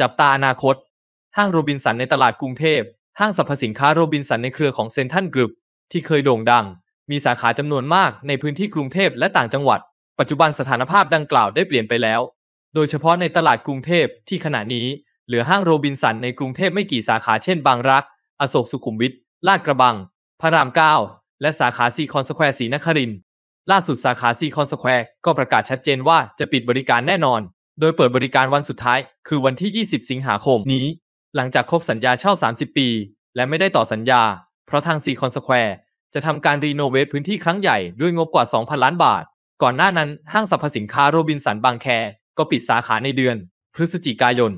จับตาอนาคต ห้างโรบินสันในตลาดกรุงเทพ ห้างสรรพสินค้าโรบินสันในเครือของเซนทันกรุ๊ปที่เคยโด่งดัง มีสาขาจำนวนมากในพื้นที่กรุงเทพและต่างจังหวัด ปัจจุบันสถานภาพดังกล่าวได้เปลี่ยนไปแล้ว โดยเฉพาะในตลาดกรุงเทพที่ขณะนี้เหลือห้างโรบินสันในกรุงเทพไม่กี่สาขาเช่นบางรัก อโศกสุขุมวิท ลาดกระบัง พระรามเก้าและสาขาซีคอนสแควร์ศรีนครินล่าสุดสาขาซีคอนสแควร์ก็ประกาศชัดเจนว่าจะปิดบริการแน่นอนโดยเปิดบริการวันสุดท้าย คือวันที่ 20 สิงหาคมนี้ หลังจากครบสัญญาเช่า 30 ปี และไม่ได้ต่อสัญญา เพราะทางซีคอนสแควร์จะทำการรีโนเวทพื้นที่ครั้งใหญ่ด้วยงบกว่า 2,000 ล้านบาท ก่อนหน้านั้น ห้างสรรพสินค้าโรบินสันบางแคก็ปิดสาขาในเดือน พฤศจิกายน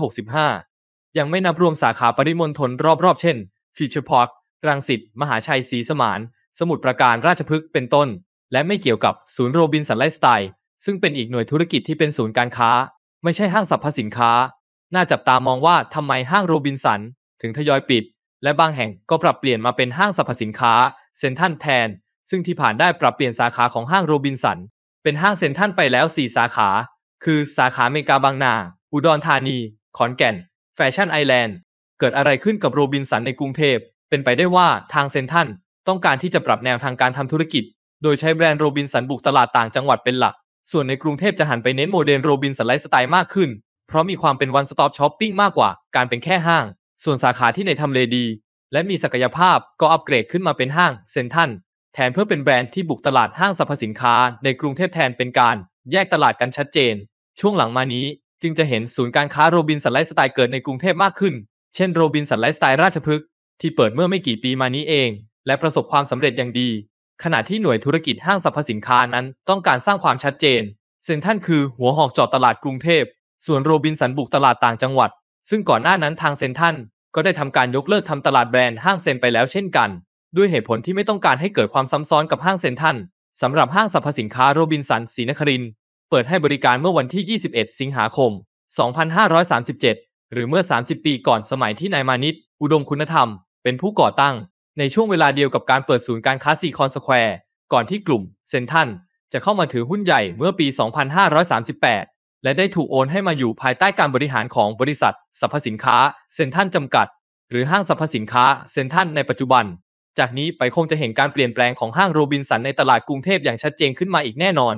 2565 ยังไม่นับรวมสาขาปริมณฑลรอบๆ เช่นฟิชเชอร์พาร์ครังสิต มหาชัยศรีสมาน สมุทรปราการ ราชพฤกษ์ เป็นต้น และไม่เกี่ยวกับศูนย์โรบินสันไลฟ์สไตล์ซึ่งเป็นอีกหน่วยธุรกิจที่เป็นศูนย์การค้า ไม่ใช่ห้างสรรพสินค้า น่าจับตามองว่าทำไมห้างโรบินสันถึงทยอยปิด และบางแห่งก็ปรับเปลี่ยนมาเป็นห้างสรรพสินค้าเซ็นทัลแทน ซึ่งที่ผ่านได้ปรับเปลี่ยนสาขาของห้างโรบินสันเป็นห้างเซ็นทัลไปแล้ว 4 สาขา คือสาขาเมกาบางนา อุดรธานี ขอนแก่น แฟชั่นไอแลนด์ เกิดอะไรขึ้นกับโรบินสันในกรุงเทพเป็นไปได้ว่าทางเซ็นทัลต้องการที่จะปรับแนวทางการทำธุรกิจ โดยใช้แบรนด์โรบินสันบุกตลาดต่างจังหวัดเป็นหลักส่วนในกรุงเทพจะหันไปเน้นโมเดลโรบินสันไลฟ์สไตล์มากขึ้น เพราะมีความเป็นวันสต็อปช้อปปิ้งมากกว่าการเป็นแค่ห้าง ส่วนสาขาที่ในทำเลดี และมีศักยภาพก็อัปเกรดขึ้นมาเป็นห้างเซ็นทันแทนเพื่อเป็นแบรนด์ที่บุกตลาดห้างสรรพสินค้า ในกรุงเทพแทนเป็นการแยกตลาดกันชัดเจน ช่วงหลังมานี้ จึงจะเห็นศูนย์การค้าโรบินสันไลฟ์สไตล์เกิดในกรุงเทพมากขึ้นเช่นโรบินสันไลฟ์สไตล์ราชพฤกษ์ที่เปิดเมื่อไม่กี่ปีมานี้เอง และประสบความสำเร็จอย่างดีขณะที่หน่วยธุรกิจห้างสรรพสินค้านั้นต้องการสร้างความชัดเจนเซ่นท่านคือหัวหอกจอดตลาดกรุงเทพส่วนโรบินสันบุกตลาดต่างจังหวัด ซึ่งก่อนหน้านั้นทางเซนท่านก็ได้ทำการยกเลิกทำตลาดแบรนด์ห้างเซนไปแล้วเช่นกันด้วยเหตุผลที่ไม่ต้องการให้เกิดความซ้ำซ้อนกับห้างเซนท่านสำหรับห้างสรรพสินค้าโรบินสันศรีนครินเปิดให้บริการเมื่อวันที่ 21 สิงหาคม 2537 หรือเมื่อ 30 ปีก่อนสมัยที่นายมานิต อุดมคุณธรรมเป็นผู้ก่อตั้งในช่วงเวลาเดียวกับการเปิดศูนย์การค้าซีคอนสแควร์ ก่อนที่กลุ่ม เซนทันจะเข้ามาถือหุ้นใหญ่เมื่อปี 2538 และได้ถูกโอนให้มาอยู่ภายใต้การบริหารของบริษัท สรรพสินค้าเซนทันจำกัด หรือห้างสรรพสินค้าเซนทันในปัจจุบัน จากนี้ไปคงจะเห็นการเปลี่ยนแปลงของห้างโรบินสันในตลาดกรุงเทพอย่างชัดเจนขึ้นมาอีกแน่นอน